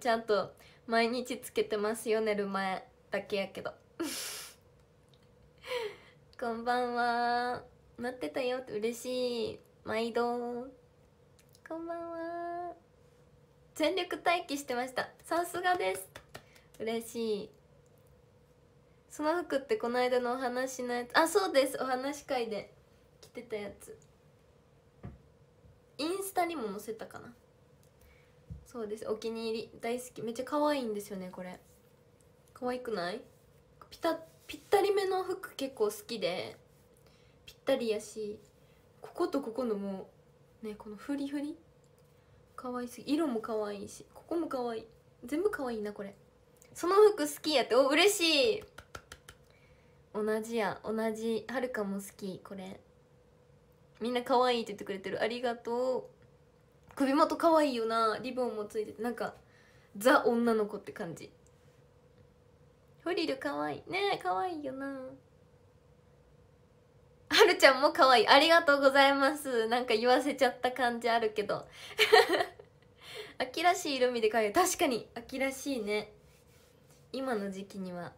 ちゃんと毎日つけてますよ寝る前だけやけど こんばんは待ってたよって嬉しい毎度こんばんは全力待機してましたさすがです嬉しいその服ってこの間のお話のやつあそうですお話会で着てたやつインスタにも載せたかなそうですお気に入り大好きめっちゃ可愛いんですよねこれ可愛くないピタぴったりめの服結構好きでぴったりやしこことここのもうねこのフリフリ可愛すぎ色も可愛いしここも可愛い全部可愛いなこれその服好きやってお嬉しい同じや同じはるかも好きこれみんな可愛いって言ってくれてるありがとう首元可愛いよなリボンもついててなんかザ女の子って感じフリル可愛いねえ可愛いよなはるちゃんも可愛いありがとうございますなんか言わせちゃった感じあるけど 秋らしい色味で可愛い確かに秋らしいね今の時期には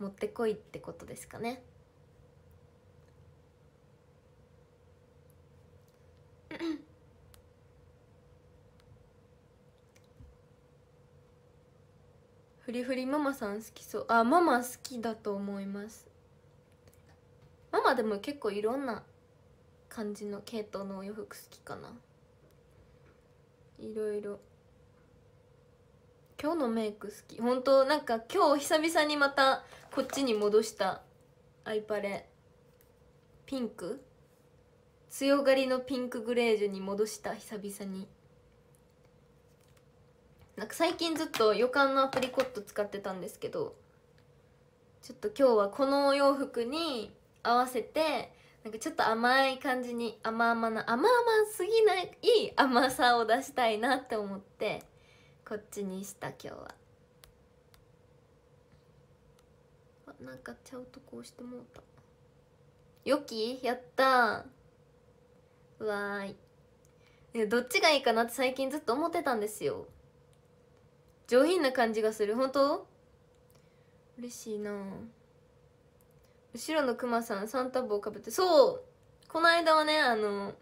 もってこいってことですかねうんフリフリママさん好きそうあママ好きだと思いますママでも結構いろんな感じの系統のお洋服好きかないろいろ今日のメイク好き本当なんか今日久々にまたこっちに戻したアイパレピンク強がりのピンクグレージュに戻した久々になんか最近ずっと予感のアプリコット使ってたんですけどちょっと今日はこのお洋服に合わせてなんかちょっと甘い感じに甘々な甘々すぎない甘さを出したいなって思ってこっちにした今日はあなんかちゃうとこうしてもうたよきやったわーいどっちがいいかなって最近ずっと思ってたんですよ上品な感じがする本当嬉しいな後ろのクマさんサンタ帽をかぶってそうこの間はねあの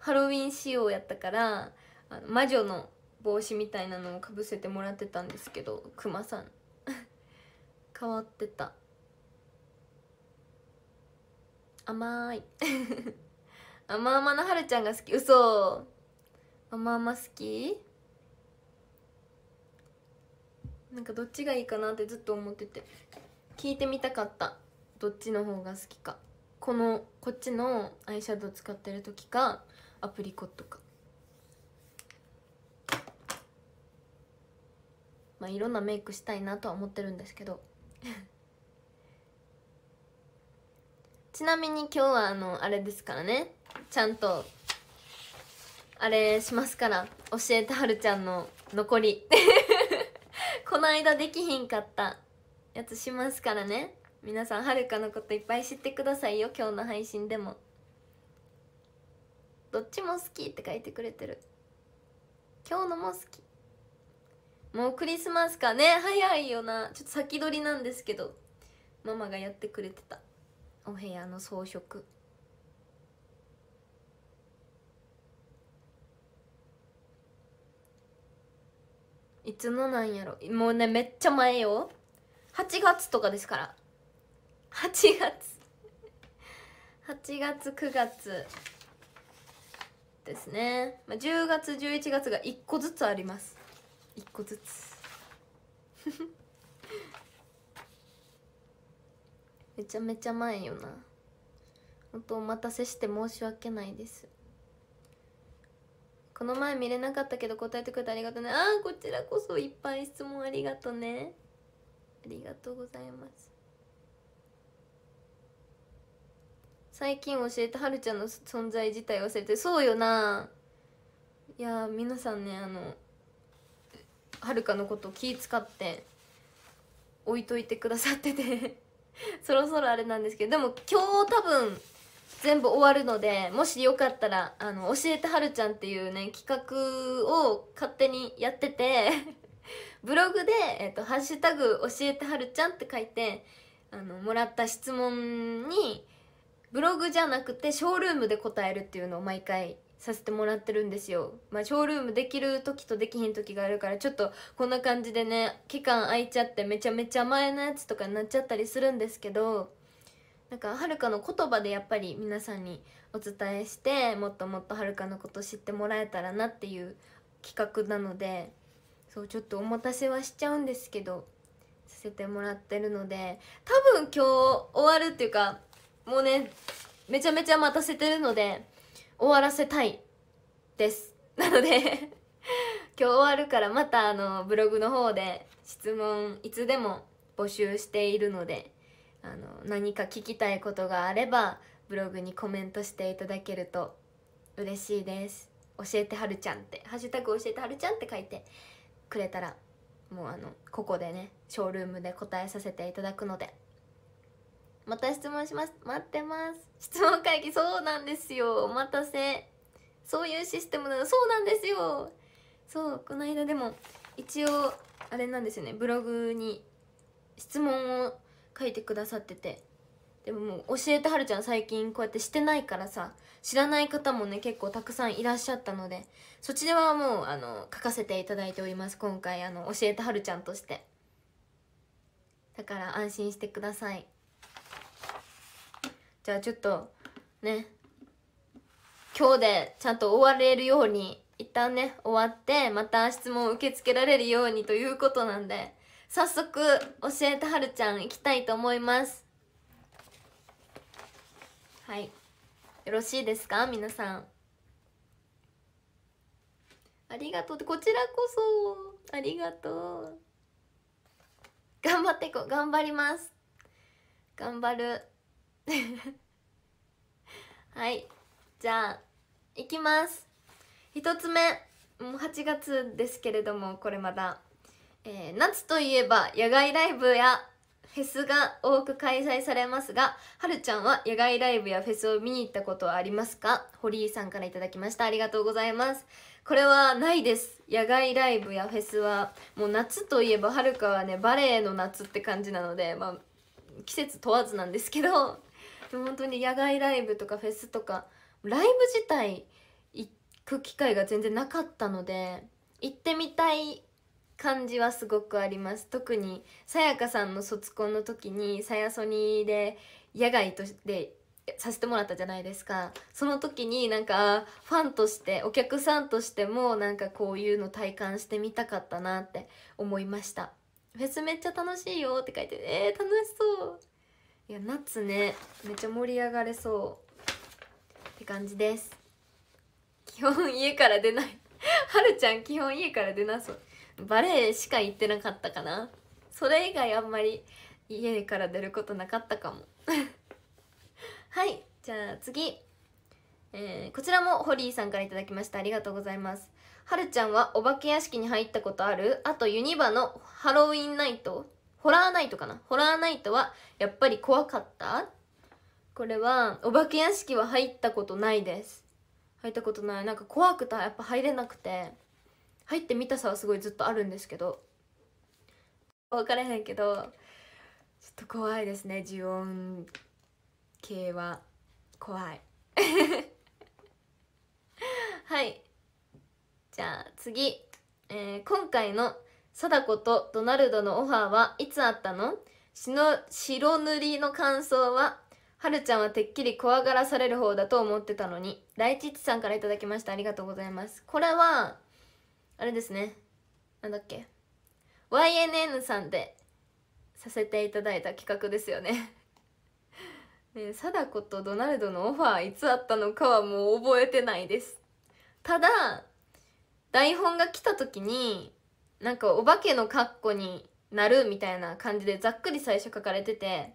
ハロウィン仕様やったからあの魔女の帽子みたいなのをかぶせてもらってたんですけどクマさん 変わってた甘い 甘々なはるちゃんが好き嘘甘々好きなんかどっちがいいかなってずっと思ってて聞いてみたかったどっちの方が好きかこのこっちのアイシャドウ使ってる時かアプリコットかまあいろんなメイクしたいなとは思ってるんですけど ちなみに今日はあのあれですからねちゃんとあれしますから教えてはるちゃんの残りこの間できひんかったやつしますからね皆さんはるかのこといっぱい知ってくださいよ今日の配信でもどっちも好きって書いてくれてる今日のも好きもうクリスマスかね早いよなちょっと先取りなんですけどママがやってくれてたお部屋の装飾いつのなんやろもうねめっちゃ前よ8月とかですから8月8月9月ですね、まあ、10月11月が1個ずつあります1個ずつ めちゃめちゃ前よな本当お待たせして申し訳ないですこの前見れなかったけど答えてくれてありがとうねああこちらこそいっぱい質問ありがとうねありがとうございます最近教えたはるちゃんの存在自体忘れてそうよないや皆さんねあのはるかのこと気使って置いといてくださってて そろそろあれなんですけどでも今日多分全部終わるのでもしよかったら「あの教えてはるちゃん」っていうね企画を勝手にやってて ブログで、えーと「ハッシュタグ教えてはるちゃん」って書いてあのもらった質問にブログじゃなくてショールームで答えるっていうのを毎回させてもらってるんですよ、まあ、ショールームできる時とできひん時があるからちょっとこんな感じでね期間空いちゃってめちゃめちゃ前のやつとかになっちゃったりするんですけどなんかはるかの言葉でやっぱり皆さんにお伝えしてもっともっとはるかのこと知ってもらえたらなっていう企画なのでそうちょっとお待たせはしちゃうんですけどさせてもらってるので多分今日終わるっていうかもうねめちゃめちゃ待たせてるので終わらせたいですなので 今日終わるからまたあのブログの方で質問いつでも募集しているのであの何か聞きたいことがあればブログにコメントしていただけると嬉しいです教えてはるちゃんって「ハッシュタグ教えてはるちゃん」って書いてくれたらもうあのここでねショールームで答えさせていただくのでまた質問します待ってます質問会議そうなんですよお待たせそういうシステムなのそうなんですよそうこの間でも一応あれなんですよねブログに質問を書いてくださっててでも教えてはるちゃん最近こうやってしてないからさ知らない方もね結構たくさんいらっしゃったのでそっちではもうあの書かせていただいております今回あの教えてはるちゃんとしてだから安心してくださいじゃあちょっとね今日でちゃんと終われるように一旦ね終わってまた質問を受け付けられるようにということなんで早速教えてはるちゃんいきたいと思いますはいよろしいですか皆さんありがとうこちらこそありがとう頑張ってこ頑張ります頑張る はいじゃあいきます1つ目もう8月ですけれどもこれまだえー、夏といえば野外ライブやフェスが多く開催されますが、はるちゃんは野外ライブやフェスを見に行ったことはありますか堀井さんから頂きました。ありがとうございます。これはないです。野外ライブやフェスは、もう夏といえばはるかはね、バレエの夏って感じなので、まあ、季節問わずなんですけど、でも本当に野外ライブとかフェスとか、ライブ自体行く機会が全然なかったので、行ってみたい感じはすごくあります特にさやかさんの卒婚の時にさやそにで野外としてさせてもらったじゃないですかその時になんかファンとしてお客さんとしてもなんかこういうの体感してみたかったなって思いましたフェスめっちゃ楽しいよって書いてえー、楽しそういや夏ねめっちゃ盛り上がれそうって感じです基本家から出ないはるちゃん基本家から出なそうバレエしか行ってなかったかなそれ以外あんまり家から出ることなかったかも はいじゃあ次、えー、こちらもホリーさんから頂きましたありがとうございますはるちゃんはお化け屋敷に入ったことあるあとユニバのハロウィンナイトホラーナイトかなホラーナイトはやっぱり怖かったこれはお化け屋敷は入ったことないです入ったことないなんか怖くてやっぱ入れなくて入ってみたさはすごいずっとあるんですけど分からへんけどちょっと怖いですね呪音系は怖い はいじゃあ次、えー、今回の貞子とドナルドのオファーはいつあったのしの白塗りの感想ははるちゃんはてっきり怖がらされる方だと思ってたのに大吉さんから頂きましたありがとうございますこれはあれですねなんだっけ YNN さんでさせていただいた企画ですよね ね貞子とドナルドのオファーいつあったのかはもう覚えてないですただ台本が来た時になんかお化けの格好になるみたいな感じでざっくり最初書かれてて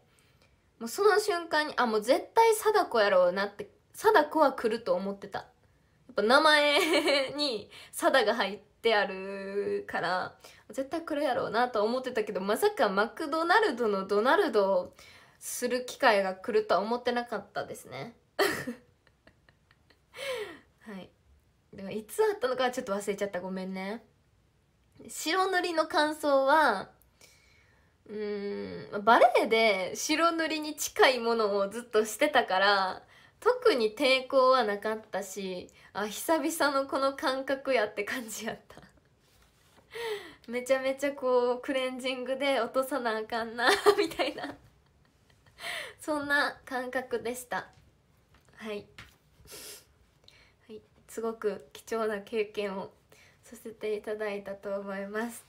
もうその瞬間にあもう絶対貞子やろうなって貞子は来ると思ってたやっぱ名前に貞が入ってってあるから絶対来るやろうなと思ってたけどまさかマクドナルドのドナルドをする機会が来るとは思ってなかったですね はいでもいつあったのかちょっと忘れちゃったごめんね白塗りの感想はうんバレエで白塗りに近いものをずっとしてたから特に抵抗はなかったしあ久々のこの感覚やって感じやった めちゃめちゃこうクレンジングで落とさなあかんな みたいなそんな感覚でしたはい、はい、すごく貴重な経験をさせていただいたと思います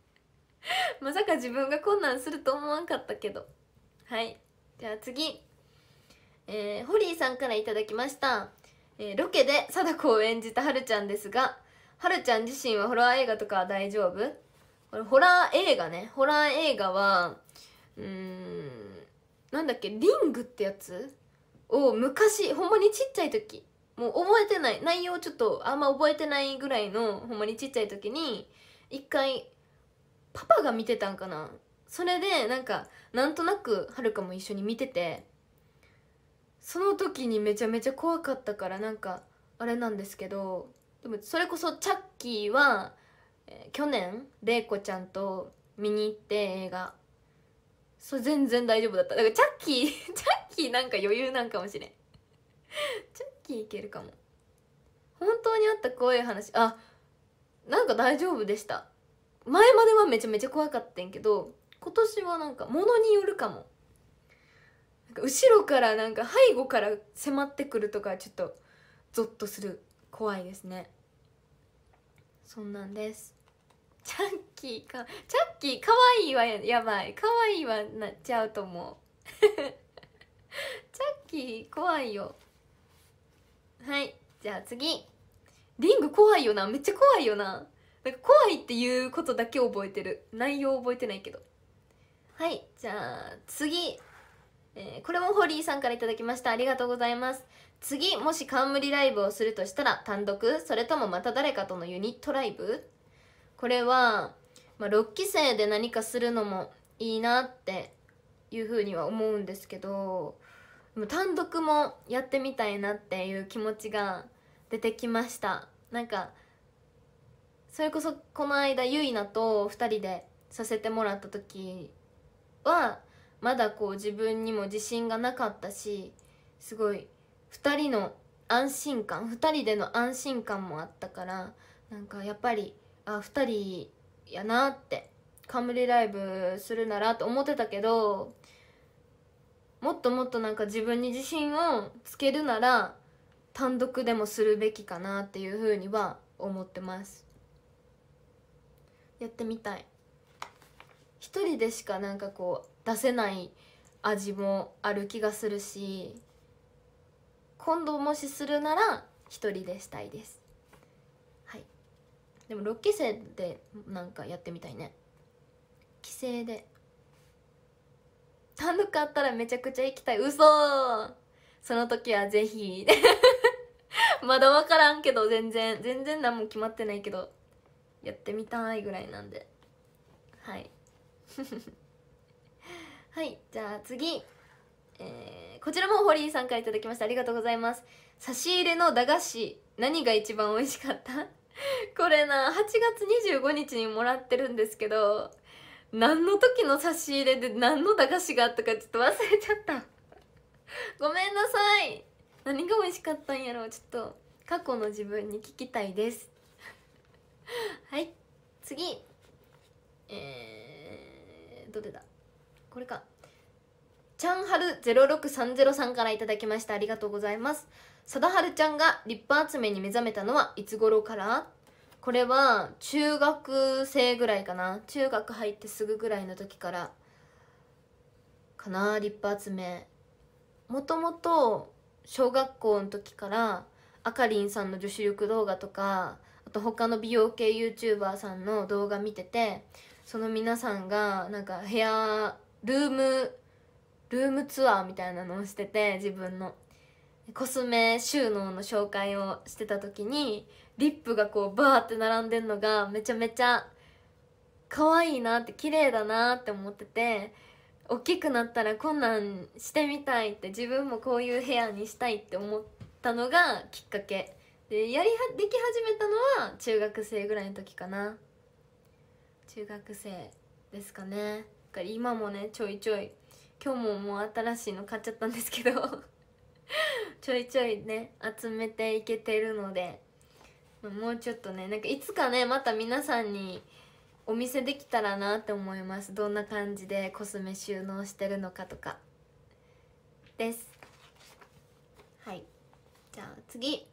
まさか自分が困難すると思わんかったけどはいじゃあ次えー、ホリーさんから頂きました、えー、ロケで貞子を演じたはるちゃんですがはるちゃん自身はホラー映画とか大丈夫これホラー映画ねホラー映画はうーんなんだっけリングってやつを昔ほんまにちっちゃい時もう覚えてない内容ちょっとあんま覚えてないぐらいのほんまにちっちゃい時に一回パパが見てたんかなそれでなんかなんとなくはるかも一緒に見ててその時にめちゃめちゃ怖かったからなんかあれなんですけどでもそれこそチャッキーは、えー、去年玲子ちゃんと見に行って映画それ全然大丈夫だっただからチャッキー チャッキーなんか余裕なんかもしれんチャッキーいけるかも本当にあった怖い話あなんか大丈夫でした前まではめちゃめちゃ怖かったんけど今年はなんかものによるかもか後ろからなんか背後から迫ってくるとかちょっとゾッとする怖いですねそんなんですチャッキーかチャッキーかわいいはやばいかわいいはなっちゃうと思う チャッキー怖いよはいじゃあ次リング怖いよなめっちゃ怖いよななんか怖いっていうことだけ覚えてる内容覚えてないけどはいじゃあ次えー、これもホリーさんから頂きましたありがとうございます次もし冠ライブをするとしたら単独それともまた誰かとのユニットライブこれは、まあ、6期生で何かするのもいいなっていうふうには思うんですけど単独もやってみたいなっていう気持ちが出てきましたなんかそれこそこの間ゆいなと2人でさせてもらった時はまだこう自分にも自信がなかったしすごい2人の安心感2人での安心感もあったからなんかやっぱりあ2人やなって冠ライブするならと思ってたけどもっともっとなんか自分に自信をつけるなら単独でもするべきかなっていうふうには思ってますやってみたい一人でしかなんかこう出せない味もある気がするし今度もしするなら一人でしたいですはいでも6期生でなんかやってみたいね帰省で単独あったらめちゃくちゃ行きたい嘘その時はぜひ まだ分からんけど全然全然何も決まってないけどやってみたいぐらいなんではい はいじゃあ次、えー、こちらも堀井さんから頂きましたありがとうございます差し入れの駄菓子何が一番美味しかった これな8月25日にもらってるんですけど何の時の差し入れで何の駄菓子があったかちょっと忘れちゃった ごめんなさい何が美味しかったんやろうちょっと過去の自分に聞きたいです はい次えー、どれだこれかちゃんはる0630さんから頂きましたありがとうございますさだはるちゃんがリップ集めに目覚めたのはいつ頃からこれは中学生ぐらいかな中学入ってすぐぐらいの時からかなリップ集めもともと小学校の時からあかりんさんの女子力動画とかあと他の美容系 YouTuber さんの動画見ててその皆さんがなんかヘアルームルームツアーみたいなのをしてて自分のコスメ収納の紹介をしてた時にリップがこうバーって並んでんのがめちゃめちゃ可愛いなって綺麗だなって思ってて大きくなったらこんなんしてみたいって自分もこういう部屋にしたいって思ったのがきっかけでやりはでき始めたのは中学生ぐらいの時かな中学生ですかねかり今もねちょいちょい今日ももう新しいの買っちゃったんですけど ちょいちょいね集めていけてるのでもうちょっとねなんかいつかねまた皆さんにお見せできたらなって思いますどんな感じでコスメ収納してるのかとかですはいじゃあ次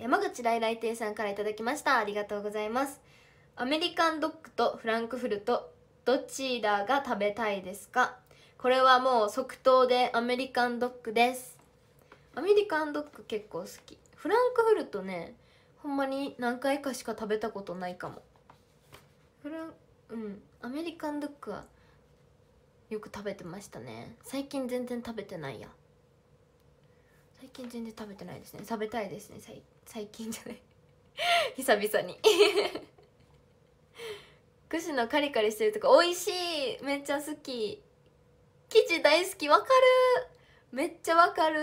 山口来来亭さんから頂きましたありがとうございますアメリカンドッグとフランクフルトどちらが食べたいですかこれはもう即答でアメリカンドッグですアメリカンドッグ結構好きフランクフルトねほんまに何回かしか食べたことないかもフランうんアメリカンドッグはよく食べてましたね最近全然食べてないや最近全然食べてないですね食べたいですね最近じゃない 久々に串のカリカリしてるとか美味しいめっちゃ好き生地大好きわかるめっちゃわかる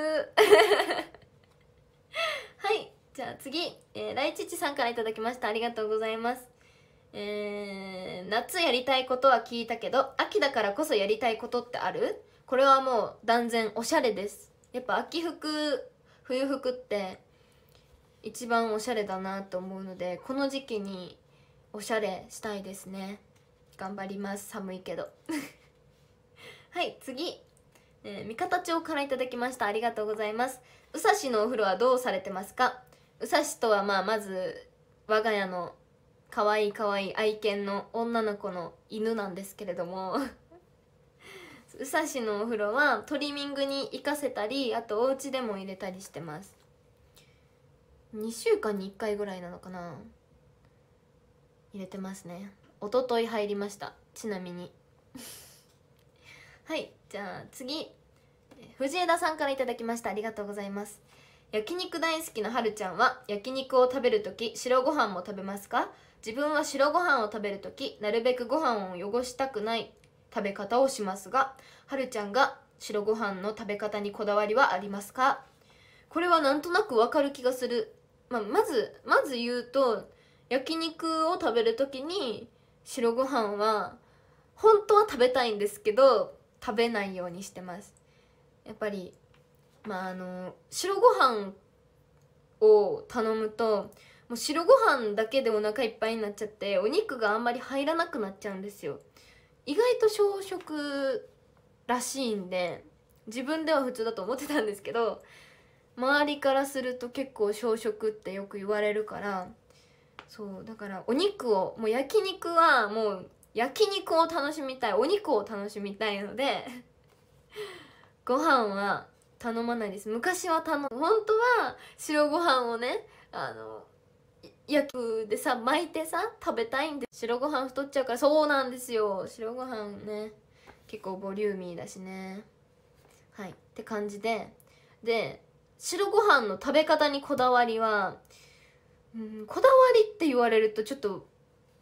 はいじゃあ次、えー、ライチチさんから頂きましたありがとうございますえー、夏やりたいことは聞いたけど秋だからこそやりたいことってあるこれはもう断然おしゃれですやっぱ秋服冬服って一番おしゃれだなと思うのでこの時期におしゃれしたいですね頑張ります寒いけど はい次、えー、味方町から頂きましたありがとうございます宇佐市のお風呂はどうされてますか宇佐市とはまあまず我が家の可愛い可愛い愛犬の女の子の犬なんですけれども 宇佐市のお風呂はトリミングに行かせたりあとお家でも入れたりしてます2週間に1回ぐらいなのかな入れてますね一昨日入りましたちなみに はいじゃあ次藤枝さんから頂きましたありがとうございます焼肉大好きなはるちゃんは焼肉を食べる時白ご飯も食べますか自分は白ご飯を食べる時なるべくご飯を汚したくない食べ方をしますがはるちゃんが白ご飯の食べ方にこだわりはありますかこれはなんとなくわかる気がする、まあ、まずまず言うと焼肉を食べる時に白ご飯は本当は食べたいんですけど食べないようにしてますやっぱりまああの白ご飯を頼むともう白ご飯だけでお腹いっぱいになっちゃってお肉があんまり入らなくなっちゃうんですよ意外と小食らしいんで自分では普通だと思ってたんですけど周りからすると結構小食ってよく言われるからそうだからお肉をもう焼肉はもう焼肉を楽しみたいお肉を楽しみたいので ご飯は頼まないです昔は頼む本当は白ご飯をねあの焼くでさ巻いてさ食べたいんで白ご飯太っちゃうからそうなんですよ白ご飯ね結構ボリューミーだしねはいって感じでで白ご飯の食べ方にこだわりはうん、こだわりって言われるとちょっと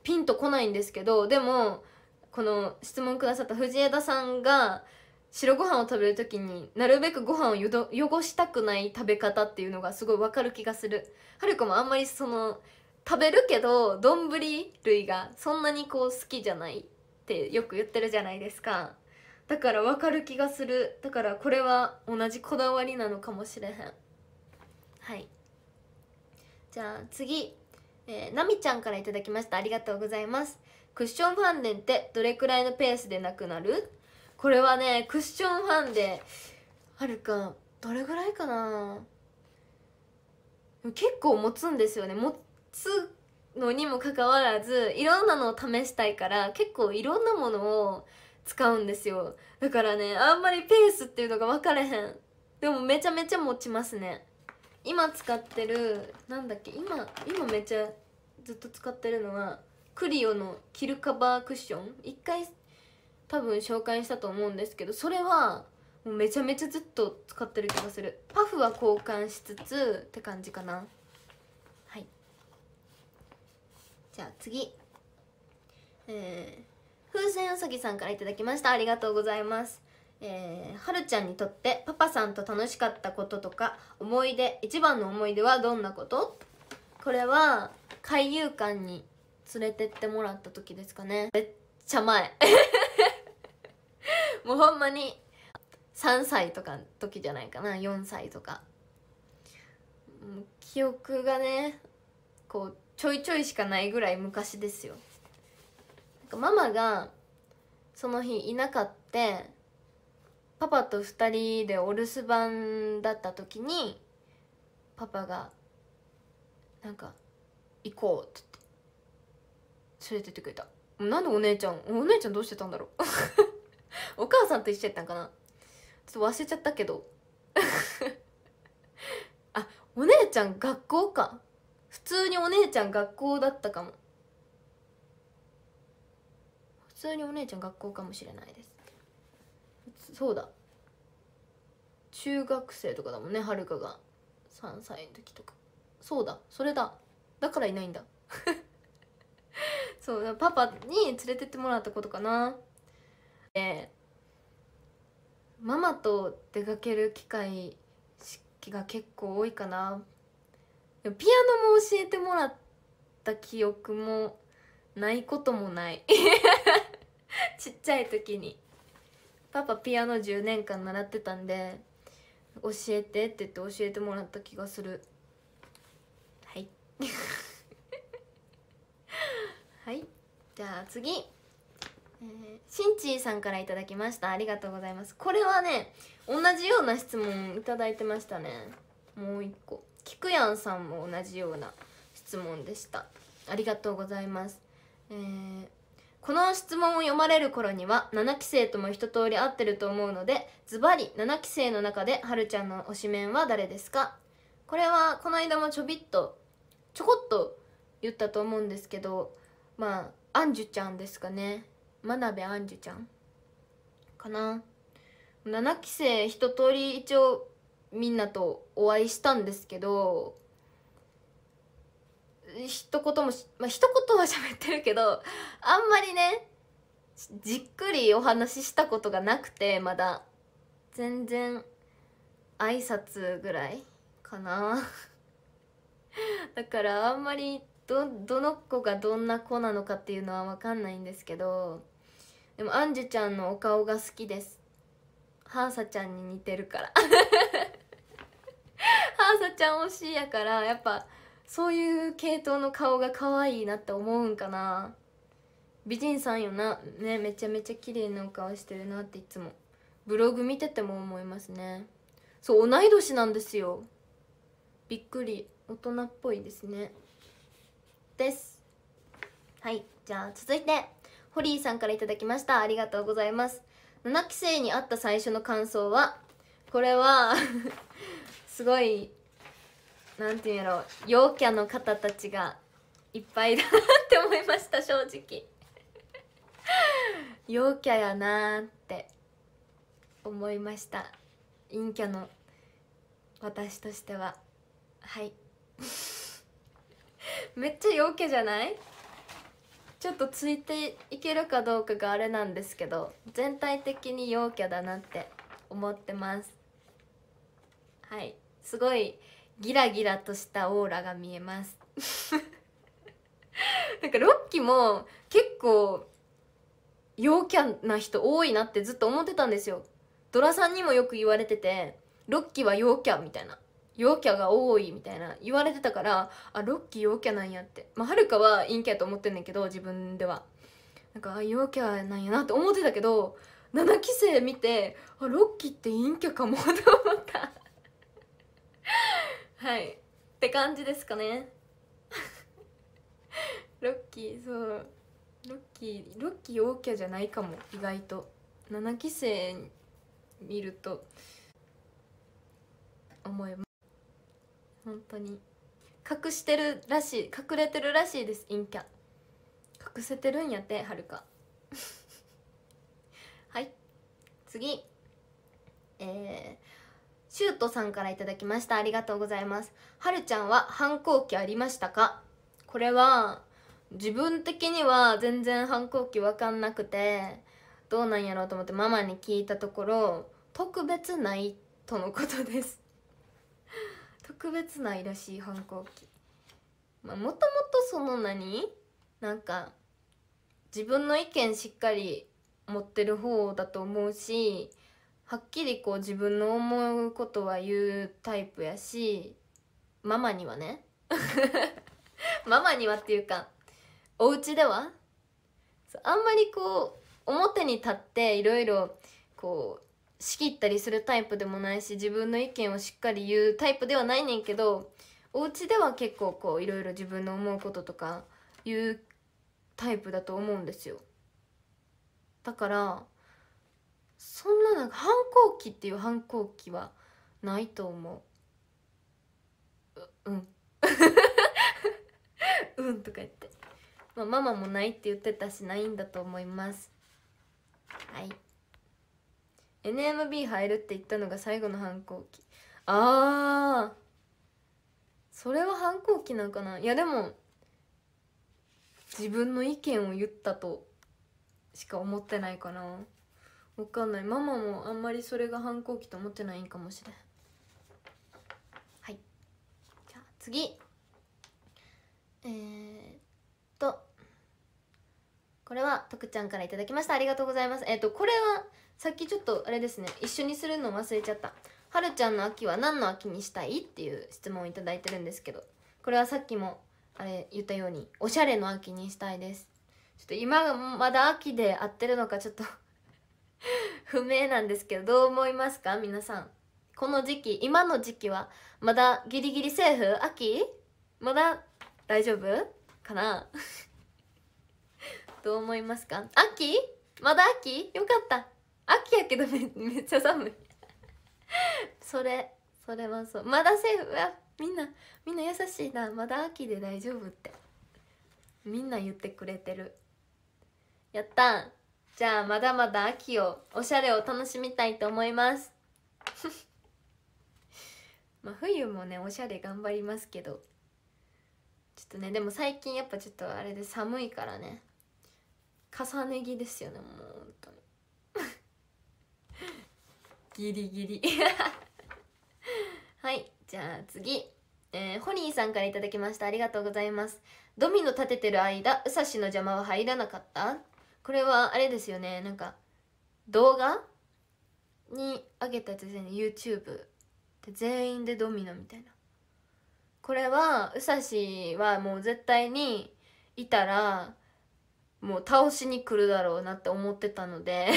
ピンとこないんですけどでもこの質問くださった藤枝さんが白ご飯を食べる時になるべくご飯をよど汚したくない食べ方っていうのがすごいわかる気がするはるかもあんまりその食べるけど丼類がそんなにこう好きじゃないってよく言ってるじゃないですかだからわかる気がするだからこれは同じこだわりなのかもしれへんはいじゃあ次、えー、なみちゃんから頂きましたありがとうございますクッションファンデってどれくらいのペースでなくなるこれはねクッションファンデはるかどれぐらいかな結構持つんですよね持つのにもかかわらずいろんなのを試したいから結構いろんなものを使うんですよだからねあんまりペースっていうのが分からへんでもめちゃめちゃ持ちますね今使ってるなんだっけ今今めっちゃずっと使ってるのはクリオのキルカバークッション一回多分紹介したと思うんですけどそれはもうめちゃめちゃずっと使ってる気がするパフは交換しつつって感じかなはいじゃあ次えー、風船うさぎさんから頂きましたありがとうございますえー、はるちゃんにとってパパさんと楽しかったこととか思い出一番の思い出はどんなことこれは海遊館に連れてってもらった時ですかねめっちゃ前 もうほんまに3歳とかの時じゃないかな4歳とか記憶がねこうちょいちょいしかないぐらい昔ですよなんかママがその日いなかってパパと2人でお留守番だった時にパパがなんか「行こう」って言って連れてってくれたなんでお姉ちゃんお姉ちゃんどうしてたんだろう お母さんと一緒やったんかなちょっと忘れちゃったけど あお姉ちゃん学校か普通にお姉ちゃん学校だったかも普通にお姉ちゃん学校かもしれないですそうだ中学生とかだもんねはるかが3歳の時とかそうだそれだだからいないんだ そうだパパに連れてってもらったことかなでママと出かける機会が結構多いかなピアノも教えてもらった記憶もないこともない ちっちゃい時にパパピアノ10年間習ってたんで教えてって言って教えてもらった気がするはい はいじゃあ次えー、しんちーさんから頂きましたありがとうございますこれはね同じような質問頂いてましたねもう一個きくやんさんも同じような質問でしたありがとうございますえー、この質問を読まれる頃には7期生とも一通り合ってると思うのでズバリ7期生の中ではるちゃんの推しメンは誰ですかこれはこの間もちょびっとちょこっと言ったと思うんですけどまあアンジュちゃんですかね真鍋アンジュちゃんかな7期生一通り一応みんなとお会いしたんですけど一言もまあ一言は喋ってるけどあんまりねじっくりお話ししたことがなくてまだ全然挨拶ぐらいかな だからあんまりどどの子がどんな子なのかっていうのは分かんないんですけどでもアンジュちゃんのお顔が好きですハーサちゃんに似てるから ハーサちゃん推しやからやっぱそういう系統の顔が可愛いなって思うんかな美人さんよなねめちゃめちゃ綺麗なお顔してるなっていつもブログ見てても思いますねそう同い年なんですよびっくり大人っぽいですねですはいじゃあ続いてホリーさんから頂きましたありがとうございます7期生に会った最初の感想はこれは すごいなんていうやろ陽キャの方たちがいっぱいだなって思いました正直 陽キャやなって思いました陰キャの私としてははい めっちゃ陽キャじゃないちょっとついていけるかどうかがあれなんですけど全体的に陽キャだなって思ってますはいすごいギラギラとしたオーラが見えます なんかロッキーも結構陽キャな人多いなってずっと思ってたんですよドラさんにもよく言われててロッキーは陽キャみたいな陽キャが多いみたいな言われてたからあロッキー陽キャなんやってまあはるかは陰キャと思ってんねんけど自分ではなんか陽キャなんやなって思ってたけど7期生見てあロッキーって陰キャかもと思ったはいって感じですかね ロッキーそうロッキーロッキー陽キャじゃないかも意外と7期生見ると思います本当に隠してるらしい隠れてるらしいです陰キャ隠せてるんやってはるか はい次えーシュートさんから頂きましたありがとうございますはるちゃんは反抗期ありましたかこれは自分的には全然反抗期わかんなくてどうなんやろうと思ってママに聞いたところ特別ないとのことです 特別ないらしい反抗期まあもともとその何なんか自分の意見しっかり持ってる方だと思うしはっきりこう自分の思うことは言うタイプやしママにはね ママにはっていうかお家ではあんまりこう表に立っていろいろこう仕切ったりするタイプでもないし自分の意見をしっかり言うタイプではないねんけどお家では結構こういろいろ自分の思うこととか言うタイプだと思うんですよだからそんななんか反抗期っていう反抗期はないと思ううん うんとか言って、まあ、ママもないって言ってたしないんだと思いますはい NMB 入るって言ったのが最後の反抗期ああそれは反抗期なんかないやでも自分の意見を言ったとしか思ってないかな分かんないママもあんまりそれが反抗期と思ってないんかもしれんはいじゃあ次えー、っとこれは徳ちゃんから頂きましたありがとうございますえっ、とこれはさっきちょっとあれですね一緒にするの忘れちゃったはるちゃんの秋は何の秋にしたいっていう質問を頂いてるんですけどこれはさっきもあれ言ったようにおしゃれの秋にしたいですちょっと今がまだ秋で合ってるのかちょっと 不明なんですけどどう思いますか皆さんこの時期今の時期はまだギリギリセーフ秋まだ大丈夫かな どう思いますか秋まだ秋よかった秋やけどめめっちゃ寒い それそれはそうまだセーフわみんなみんな優しいなまだ秋で大丈夫ってみんな言ってくれてるやったじゃあまだまだ秋をおしゃれを楽しみたいと思います まあ冬もねおしゃれ頑張りますけどちょっとねでも最近やっぱちょっとあれで寒いからね重ね着ですよねもう本当に ギリギリ はいじゃあ次えー、ホニーさんから頂きましたありがとうございますドミノ立ててる間うさしの邪魔は入らなかったこれはあれですよねなんか動画に上げたやつですね YouTube で全員でドミノみたいなこれはうさしはもう絶対にいたらもう倒しに来るだろうなって思ってたので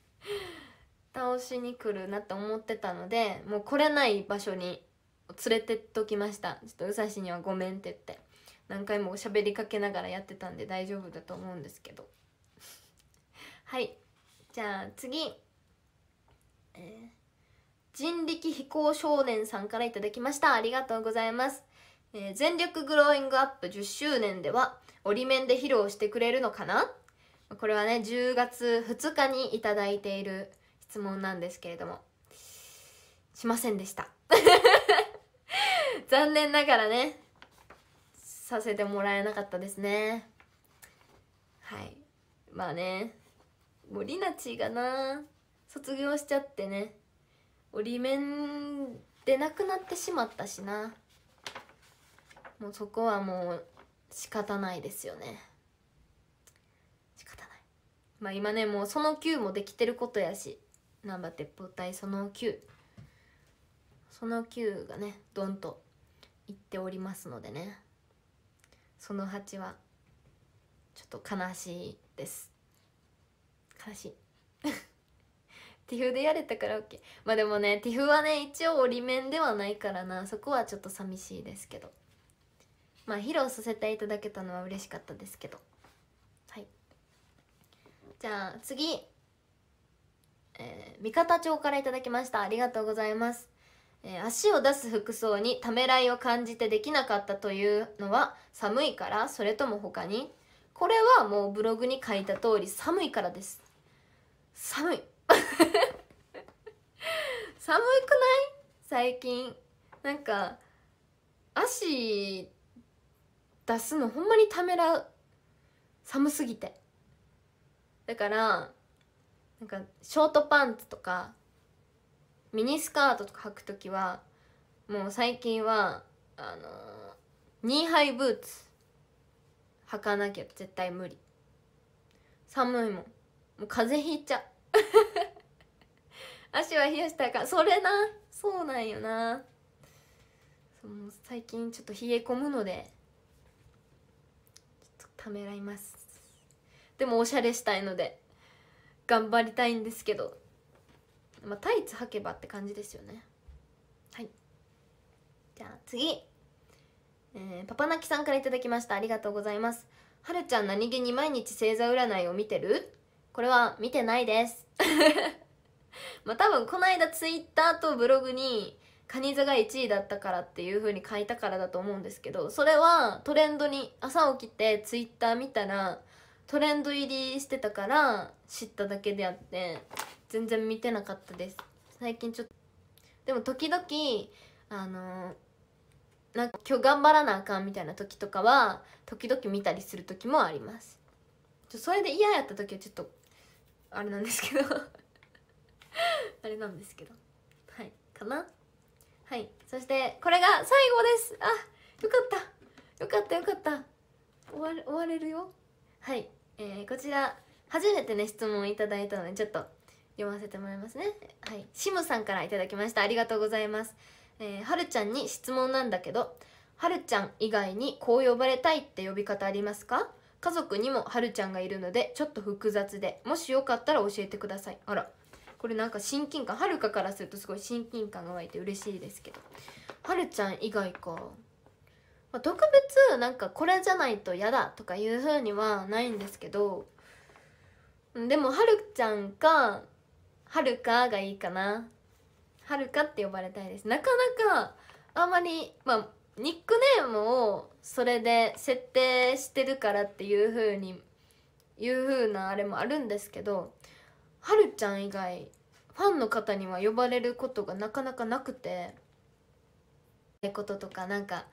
倒しに来るなって思ってたのでもう来れない場所に連れてっときましたちょっとうさしにはごめんって言って。何回も喋りかけながらやってたんで大丈夫だと思うんですけど はいじゃあ次、えー、人力飛行少年さんから頂きましたありがとうございます、えー、全力グローイングアップ10周年では折り面で披露してくれるのかなこれはね10月2日に頂いている質問なんですけれどもしませんでした 残念ながらねさせてもらえなかったですねはいまあねもうりなちがな卒業しちゃってね折り面でなくなってしまったしなもうそこはもう仕方ないですよね仕方ないまあ今ねもうその9もできてることやし難波鉄砲隊その9その9がねドンといっておりますのでねその8はちょっと悲しいです悲しいティフでやれたからオッケーまあでもねティフはね一応折り面ではないからなそこはちょっと寂しいですけどまあ披露させていただけたのは嬉しかったですけどはいじゃあ次えー、三方町からいただきましたありがとうございますえ足を出す服装にためらいを感じてできなかったというのは寒いからそれとも他にこれはもうブログに書いた通り寒いからです寒い 寒くない最近なんか足出すのほんまにためらう寒すぎてだからなんかショートパンツとかミニスカートとか履く時はもう最近はあのニーハイブーツ履かなきゃ絶対無理寒いもんもう風邪ひいちゃう 足は冷やしたかそれなそうなんよなその最近ちょっと冷え込むのでちょっとためらいますでもおしゃれしたいので頑張りたいんですけどまあ、タイツ履けばって感じですよねはいじゃあ次、えー、パパナキさんから頂きましたありがとうございますはるちゃん何気に毎日星座占いを見てるこれは見てないです まあ多分この間ツイッターとブログに蟹座が1位だったからっていう風に書いたからだと思うんですけどそれはトレンドに朝起きてツイッター見たらトレンド入りしてたから知っただけであって全然見てなかったです最近ちょっとでも時々あのなんか今日頑張らなあかんみたいな時とかは時々見たりする時もありますちょそれで嫌やった時はちょっとあれなんですけど あれなんですけどはいかなはいそしてこれが最後ですあよかったよかったよかった終わ終われるよはい、えー、こちら初めてね質問いただいたのでちょっと読ませてもらいますねはいシムさんから頂きましたありがとうございます、えー、はるちゃんに質問なんだけどはるちゃん以外にこう呼ばれたいって呼び方ありますか家族にもはるちゃんがいるのでちょっと複雑でもしよかったら教えてくださいあらこれなんか親近感はるかからするとすごい親近感が湧いて嬉しいですけどはるちゃん以外か、まあ、特別なんかこれじゃないと嫌だとかいう風にはないんですけどでもはるちゃんかはるかがいいかなはるかって呼ばれたいですなかなかあんまりまあニックネームをそれで設定してるからっていう風にいう風なあれもあるんですけどはるちゃん以外ファンの方には呼ばれることがなかなかなくてってこととかなんか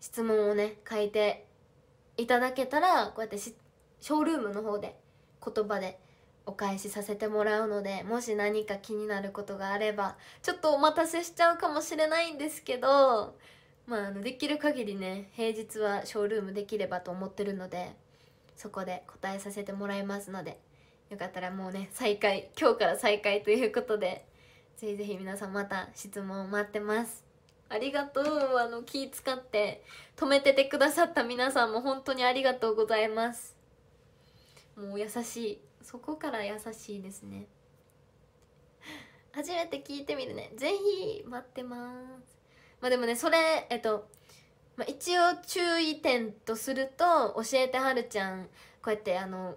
質問をね書いていただけたらこうやってショールームの方で言葉でお返しさせてもらうのでもし何か気になることがあればちょっとお待たせしちゃうかもしれないんですけどまああのできる限りね平日はショールームできればと思ってるのでそこで答えさせてもらいますのでよかったらもうね再開今日から再開ということでぜひぜひ皆さんまた質問を待ってますありがとうあの気使って止めててくださった皆さんも本当にありがとうございますもう優しいそこから優しいですね初めて聞いてみるねぜひ待ってますまあでもねそれえっと、まあ、一応注意点とすると教えてはるちゃんこうやってあの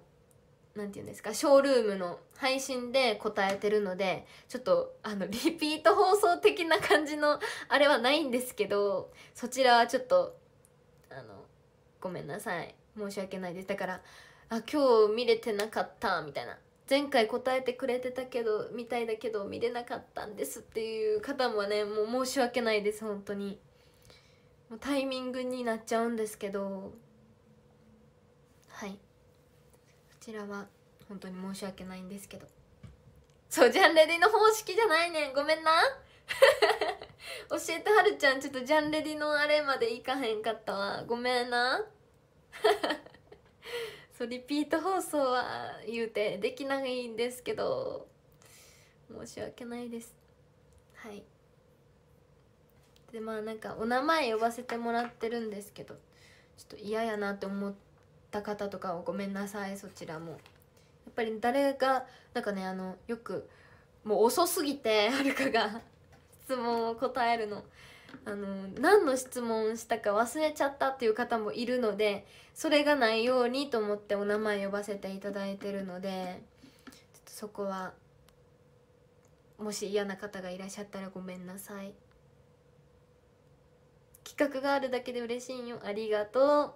何て言うんですかショールームの配信で答えてるのでちょっとあのリピート放送的な感じのあれはないんですけどそちらはちょっとあのごめんなさい申し訳ないですだからあ今日見れてなかったみたいな前回答えてくれてたけどみたいだけど見れなかったんですっていう方もねもう申し訳ないです本当にもうタイミングになっちゃうんですけどはいこちらは本当に申し訳ないんですけどそうジャンレディの方式じゃないねんごめんな 教えてはるちゃんちょっとジャンレディのあれまでいかへんかったわごめんなそうリピート放送は言うてできないんですけど申し訳ないですはいでまあなんかお名前呼ばせてもらってるんですけどちょっと嫌やなって思った方とかをごめんなさいそちらもやっぱり誰がなんかねあのよくもう遅すぎてはるかが質問を答えるのあの何の質問したか忘れちゃったっていう方もいるのでそれがないようにと思ってお名前呼ばせていただいてるのでそこはもし嫌な方がいらっしゃったらごめんなさい企画があるだけで嬉しいよありがと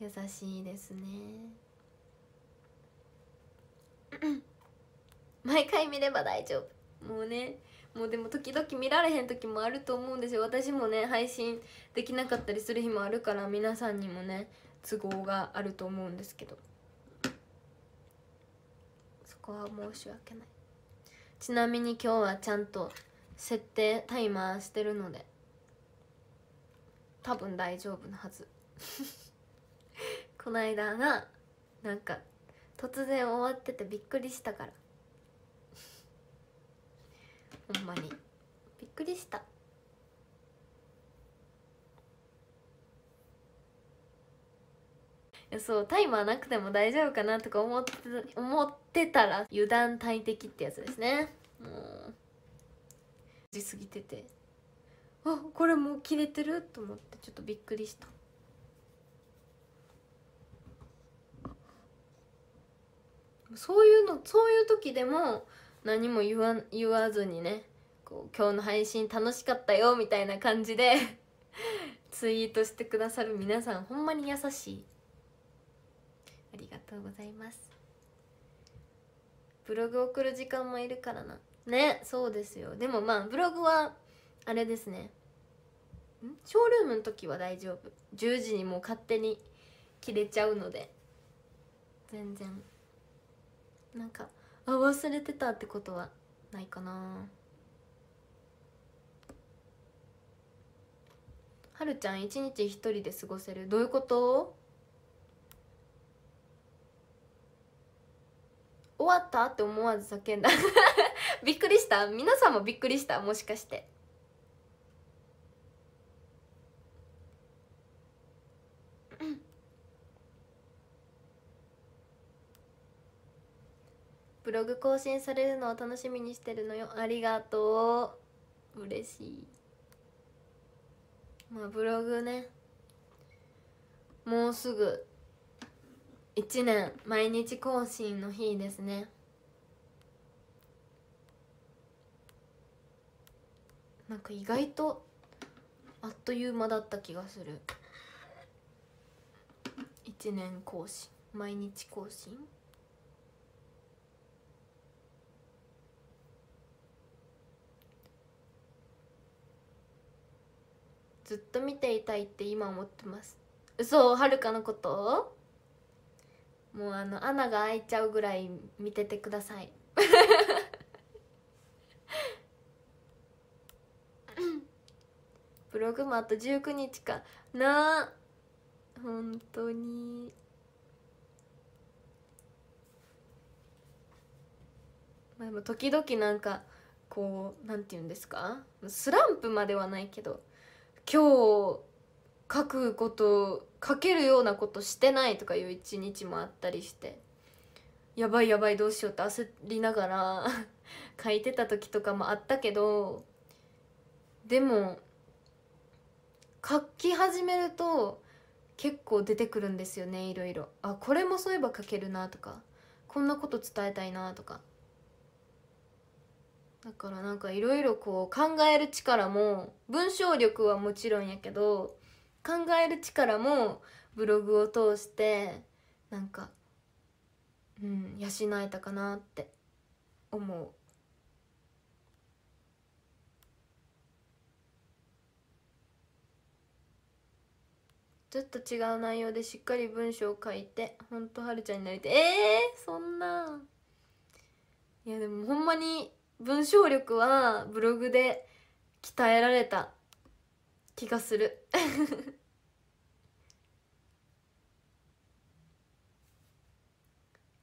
う優しいですね 毎回見れば大丈夫もうねもうでも時々見られへん時もあると思うんですよ私もね配信できなかったりする日もあるから皆さんにもね都合があると思うんですけどそこは申し訳ないちなみに今日はちゃんと設定タイマーしてるので多分大丈夫なはず この間がなんか突然終わっててびっくりしたからほんまにびっくりしたそうタイマーなくても大丈夫かなとか思って思ってたら油断大敵ってやつですねもう時過ぎててあこれもう切れてると思ってちょっとびっくりしたそういうのそういう時でも何も言わ言わずにねこう今日の配信楽しかったよみたいな感じで ツイートしてくださる皆さんほんまに優しいありがとうございますブログ送る時間もいるからなねそうですよでもまあブログはあれですねショールームの時は大丈夫10時にもう勝手に切れちゃうので全然なんかあ忘れてたってことはないかなはるちゃん一日一人で過ごせるどういうこと終わったって思わず叫んだ びっくりした皆さんもびっくりしたもしかしてブログ更新されるのを楽しみにしてるのよありがとう嬉しいまあブログねもうすぐ1年毎日更新の日ですねなんか意外とあっという間だった気がする1年更新毎日更新ずっと見ていたいって今思ってます嘘はるかのこともうあの穴が開いちゃうぐらい見ててくださいブログもあと19日かなあ本当にまあでも時々なんかこうなんて言うんですかスランプまではないけど今日書くこと書けるようなことしてないとかいう一日もあったりしてやばいやばいどうしようって焦りながら 書いてた時とかもあったけどでも書き始めると結構出てくるんですよねいろいろあこれもそういえば書けるなとかこんなこと伝えたいなとかだからなんかいろいろこう考える力も文章力はもちろんやけど考える力もブログを通してなんかうん養えたかなって思う。ちょっと違う内容でしっかり文章を書いてほんとはるちゃんになりてえー、そんないやでもほんまに文章力はブログで鍛えられた気がする1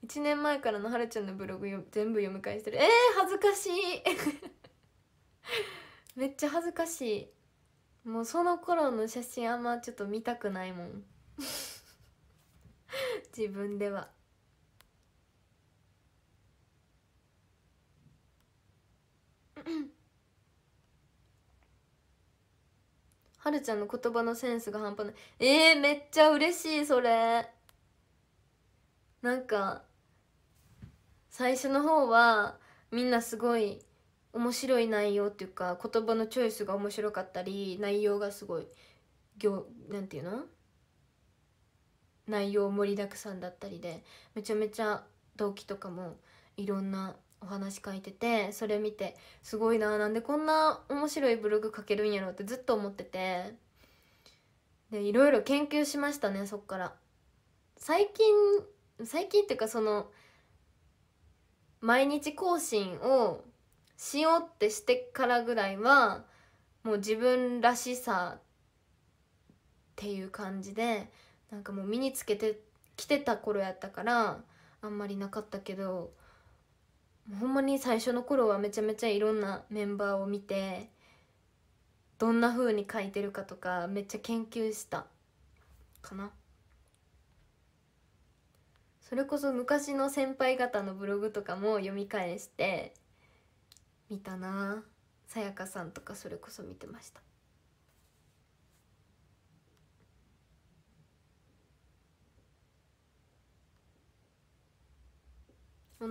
年前からのはるちゃんのブログ全部読み返してるえー、恥ずかしい めっちゃ恥ずかしいもうその頃の写真あんまちょっと見たくないもん 自分では。はるちゃんの言葉のセンスが半端ないえー、めっちゃ嬉しいそれなんか最初の方はみんなすごい面白い内容っていうか言葉のチョイスが面白かったり内容がすごい行なんていうの内容盛りだくさんだったりでめちゃめちゃ動機とかもいろんなお話書いててそれ見てすごいななんでこんな面白いブログ書けるんやろってずっと思っててでいろいろ研究しましたねそっから最近最近っていうかその毎日更新をしようってしてからぐらいはもう自分らしさっていう感じでなんかもう身につけてきてた頃やったからあんまりなかったけどほんまに最初の頃はめちゃめちゃいろんなメンバーを見てどんな風に書いてるかとかめっちゃ研究したかなそれこそ昔の先輩方のブログとかも読み返して見たなさやかさんとかそれこそ見てました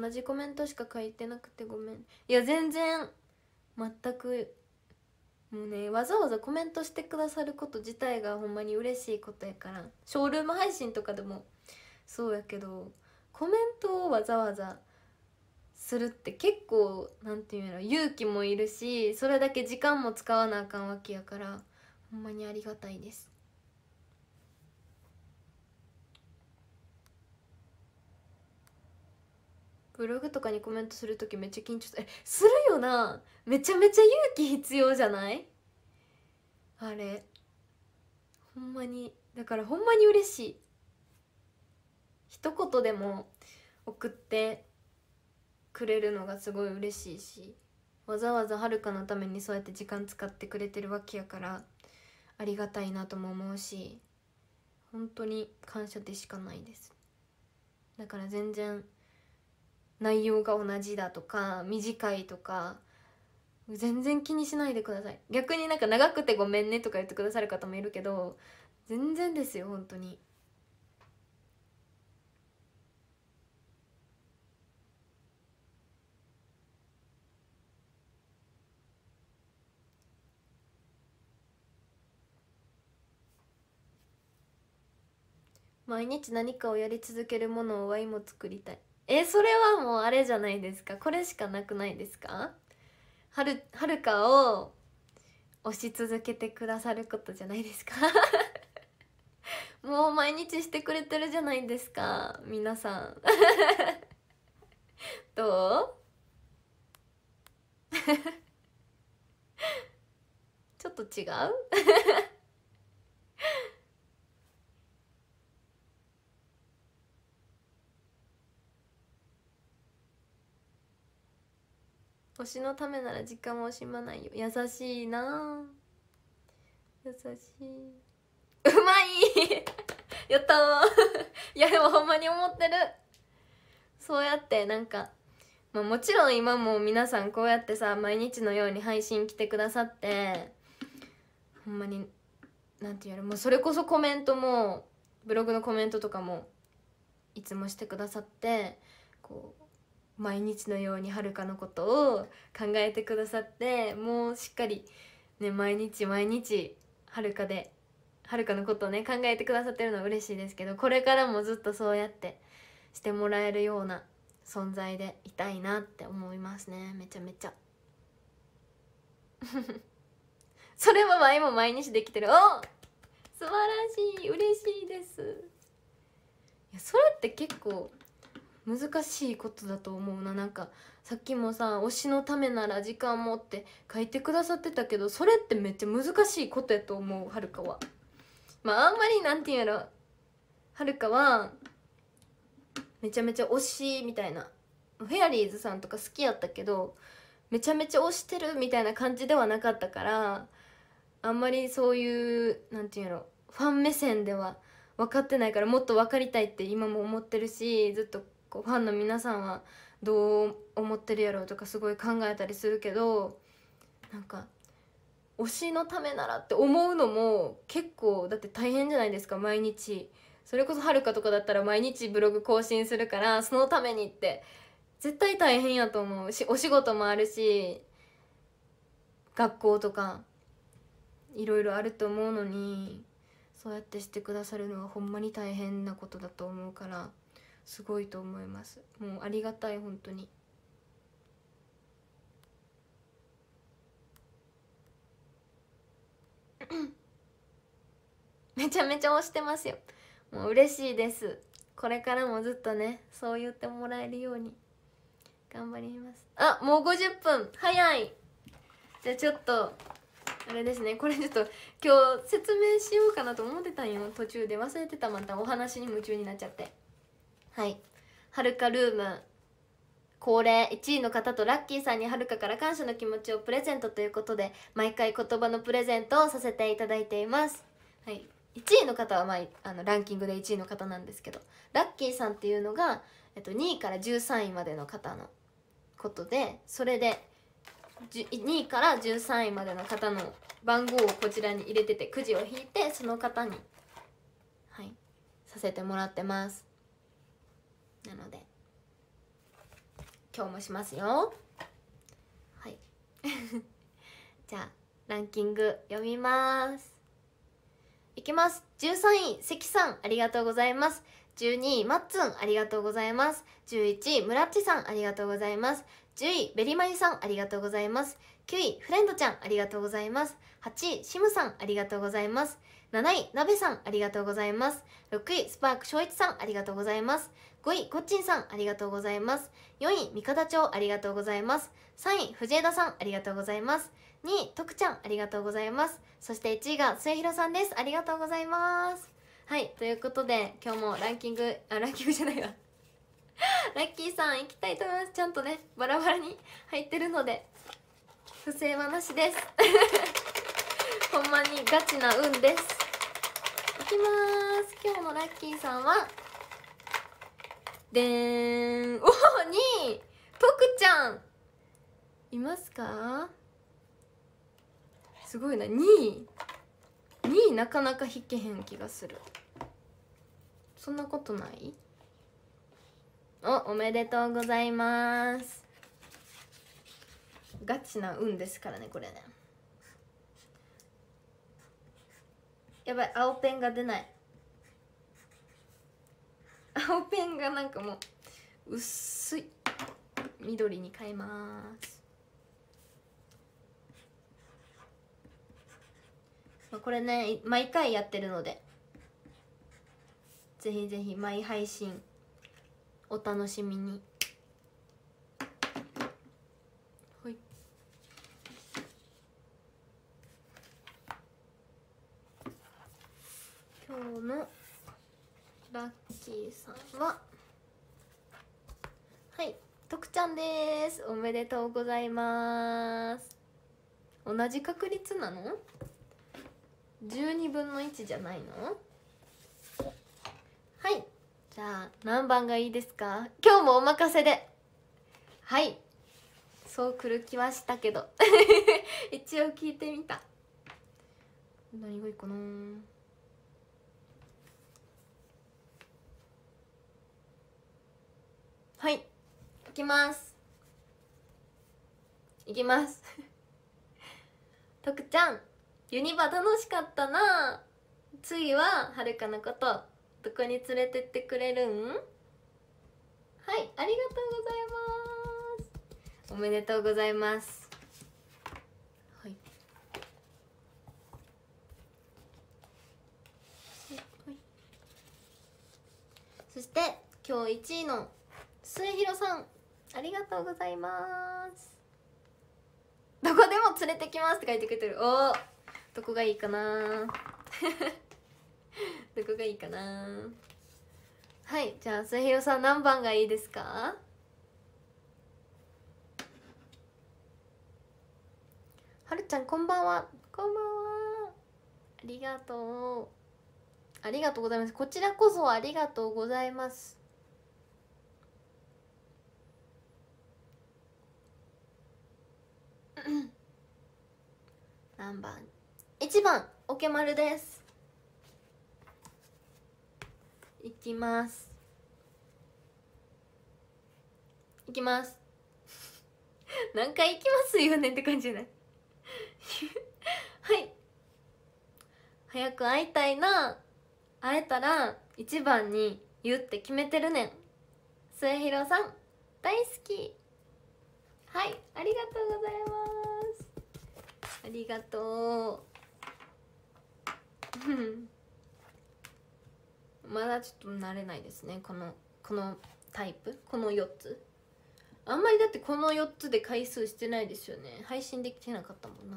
同じコメントしか書いてなくてごめんいや全然全くもうねわざわざコメントしてくださること自体がほんまに嬉しいことやからショールーム配信とかでもそうやけどコメントをわざわざするって結構何て言うんやろ勇気もいるしそれだけ時間も使わなあかんわけやからほんまにありがたいですブログとかにコメントする時めっちゃ緊張するえするよなめちゃめちゃ勇気必要じゃないあれほんまにだからほんまに嬉しい一言でも送ってくれるのがすごい嬉しいしわざわざはるかのためにそうやって時間使ってくれてるわけやからありがたいなとも思うし本当に感謝でしかないですだから全然内容が同じだとか短いとか全然気にしないでください逆になんか長くてごめんねとか言ってくださる方もいるけど全然ですよ本当に毎日何かをやり続けるものをワイも作りたいえそれはもうあれじゃないですかこれしかなくないですかはるはるかを押し続けてくださることじゃないですか もう毎日してくれてるじゃないですか皆さん どう ちょっと違う推しのためなら実間も惜しまないよ優しいな優しいうまい やったー いやでもほんまに思ってるそうやってなんか、まあ、もちろん今も皆さんこうやってさ毎日のように配信来てくださってほんまに何て言うやもうそれこそコメントもブログのコメントとかもいつもしてくださってこう毎日のようにはるかのことを考えてくださってもうしっかり、ね、毎日毎日はるかではるかのことをね考えてくださってるのは嬉しいですけどこれからもずっとそうやってしてもらえるような存在でいたいなって思いますねめちゃめちゃ それは前も毎日できてるお素晴らしい嬉しいですいやそれって結構難しいことだと思うななんかさっきもさ「推しのためなら時間も」って書いてくださってたけどそれってめっちゃ難しいことやと思うはるかはまああんまりなんて言うんやろはるかはめちゃめちゃ推しみたいなフェアリーズさんとか好きやったけどめちゃめちゃ推してるみたいな感じではなかったからあんまりそういうなんて言うんやろファン目線では分かってないからもっと分かりたいって今も思ってるしずっとこうファンの皆さんはどう思ってるやろうとかすごい考えたりするけどなんか推しのためならって思うのも結構だって大変じゃないですか毎日それこそはるかとかだったら毎日ブログ更新するからそのためにって絶対大変やと思うしお仕事もあるし学校とかいろいろあると思うのにそうやってしてくださるのはほんまに大変なことだと思うから。すごいと思いますもうありがたい本当に めちゃめちゃ押してますよもう嬉しいですこれからもずっとねそう言ってもらえるように頑張りますあもう50分早いじゃあちょっとあれですねこれちょっと今日説明しようかなと思ってたんよ途中で忘れてたまたお話に夢中になっちゃってはいはるかルーム恒例1位の方とラッキーさんにはるかから感謝の気持ちをプレゼントということで毎回言葉のプレゼントをさせていただいています、はい、1位の方は、まあ、あのランキングで1位の方なんですけどラッキーさんっていうのが、えっと、2位から13位までの方のことでそれで2位から13位までの方の番号をこちらに入れててくじを引いてその方に、はい、させてもらってますなので今日もしますよはい じゃあランキング読みますいきます13位関さんありがとうございます12位マッツンありがとうございます11位ムラッチさんありがとうございます10位ベリマユさんありがとうございます9位フレンドちゃんありがとうございます8位シムさんありがとうございます7位なべさんありがとうございます6位スパークしょういちさんありがとうございます5位こっちんさんありがとうございます4位三方町ありがとうございます3位藤枝さんありがとうございます2位徳ちゃんありがとうございますそして1位が末広さんですありがとうございますはいということで今日もランキングあランキングじゃないわ ラッキーさん行きたいと思いますちゃんとねバラバラに入ってるので不正はなしです ほんまにガチな運ですいきます今日のラッキーさんはでんおにとくちゃんいますかすごいな2位2位なかなか引けへん気がするそんなことないおおめでとうございますガチな運ですからねこれねやばい青ペンが出ない青ペンがなんかもう薄い緑に変えますこれね毎回やってるのでぜひぜひ毎配信お楽しみにはい今日のラッキーさんははい徳ちゃんですおめでとうございます同じ確率なの ?12 分の1じゃないのはいじゃあ何番がいいですか今日もお任せではいそう来る気はしたけど 一応聞いてみた何がいいかなはい書きますいきますとく ちゃんユニバ楽しかったな次ははるかのことどこに連れてってくれるんはいありがとうございますおめでとうございますはいそして今日1位の末広さんありがとうございますどこでも連れてきますって書いてくれてるおどこがいいかな どこがいいかなはいじゃあ末広さん何番がいいですかはるちゃんこんばんはこんばんはありがとうありがとうございますこちらこそありがとうございます何番1番オケマルですいきますいきます 何回いきますよねって感じじゃない はい早く会いたいな会えたら一番に言うって決めてるねん末広さん大好きはいありがとうございますありがとう まだちょっと慣れないですねこのこのタイプこの4つあんまりだってこの4つで回数してないですよね配信できてなかったもんな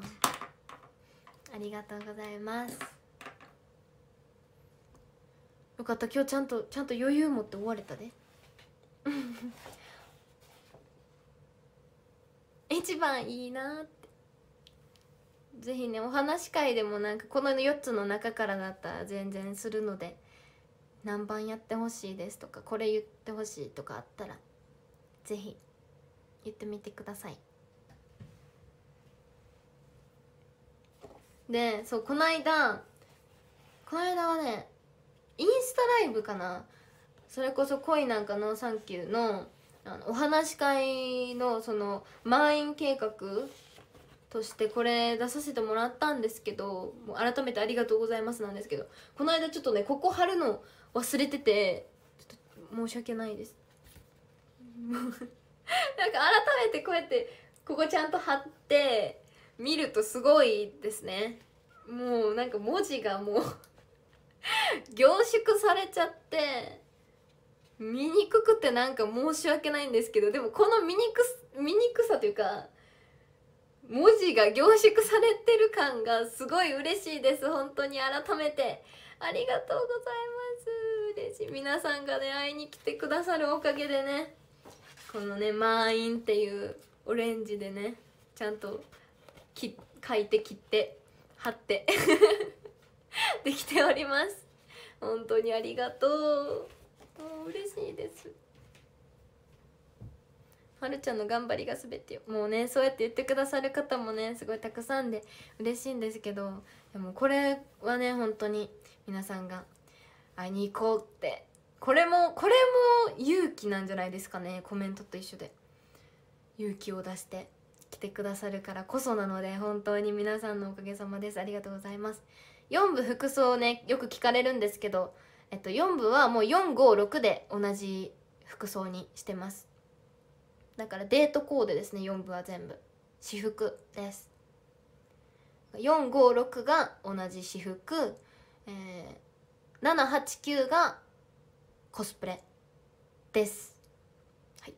ありがとうございますよかった今日ちゃんとちゃんと余裕持って終われたで一番いいなってぜひねお話会でもなんかこの4つの中からだったら全然するので何番やってほしいですとかこれ言ってほしいとかあったらぜひ言ってみてくださいでそうこの間この間はねインスタライブかなそれこそ「恋なんかのサンキューの」あのお話し会のその満員計画としてこれ出させてもらったんですけどもう改めてありがとうございますなんですけどこの間ちょっとねここ貼るの忘れてて申し訳ないです なんか改めてこうやってここちゃんと貼って見るとすごいですねもうなんか文字がもう 凝縮されちゃって醜くてなんか申し訳ないんですけどでもこの醜醜さというか文字が凝縮されてる感がすごい嬉しいです本当に改めてありがとうございます嬉しい皆さんがね会いに来てくださるおかげでねこのね満員っていうオレンジでねちゃんとき書いて切って貼って できております本当にありがとうも嬉しいですはるちゃんの頑張りが全てもうねそうやって言ってくださる方もねすごいたくさんで嬉しいんですけどでもこれはね本当に皆さんが会いに行こうってこれもこれも勇気なんじゃないですかねコメントと一緒で勇気を出して来てくださるからこそなので本当に皆さんのおかげさまですありがとうございます4部服装ねよく聞かれるんですけどえっと、4部はもう456で同じ服装にしてますだからデートコーデですね4部は全部私服です456が同じ私服、えー、789がコスプレです、はい、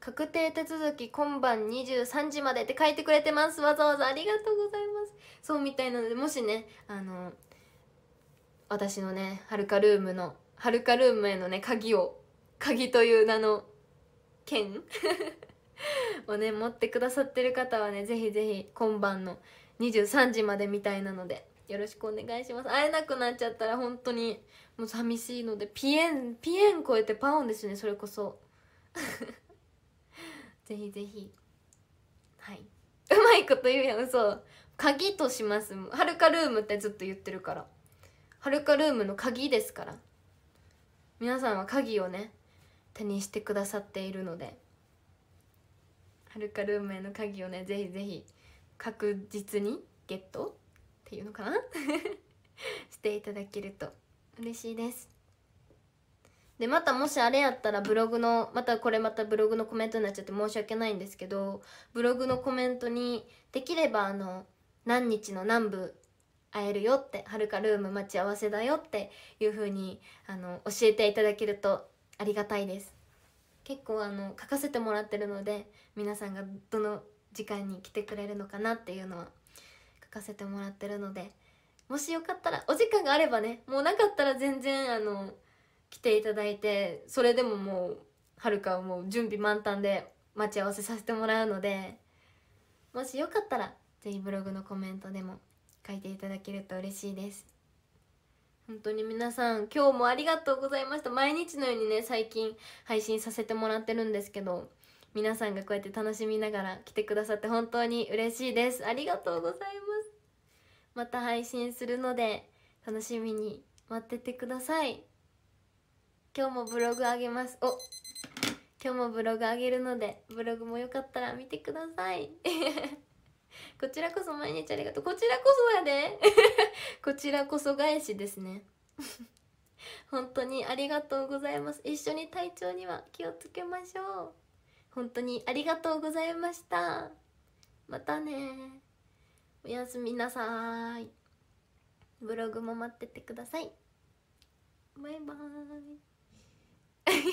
確定手続き今晩23時までって書いてくれてますわざわざありがとうございますそうみたいなのでもしねあの私のねはるかルームのはるかルームへのね鍵を鍵という名の剣 をね持ってくださってる方はねぜひぜひ今晩の23時までみたいなのでよろしくお願いします会えなくなっちゃったら本当にもう寂しいのでピエンピエン超えてパオンですねそれこそ ぜひぜひはいうまいこと言うやん嘘鍵としますはるかルームってずっと言ってるからはるかルームの鍵ですから皆さんは鍵をね手にしてくださっているのではるかルームへの鍵をねぜひぜひ確実にゲットっていうのかな していただけると嬉しいですでまたもしあれやったらブログのまたこれまたブログのコメントになっちゃって申し訳ないんですけどブログのコメントにできればあの何日の何部会えるよってはるかルーム待ち合わせだよっていう風にあの教えていただけるとありがたいです結構あの書かせてもらってるので皆さんがどの時間に来てくれるのかなっていうのは書かせてもらってるのでもしよかったらお時間があればねもうなかったら全然あの来ていただいてそれでももうはるかはもう準備満タンで待ち合わせさせてもらうのでもしよかったら是非ブログのコメントでも書いていただけると嬉しいです本当に皆さん今日もありがとうございました毎日のようにね最近配信させてもらってるんですけど皆さんがこうやって楽しみながら来てくださって本当に嬉しいですありがとうございますまた配信するので楽しみに待っててください今日もブログあげますお今日もブログあげるのでブログもよかったら見てくださいこちらこそ毎日ありがとう。こちらこそやで。こちらこそ返しですね。本当にありがとうございます。一緒に体調には気をつけましょう。本当にありがとうございました。またね。おやすみなさい。ブログも待っててください。バイバーイ。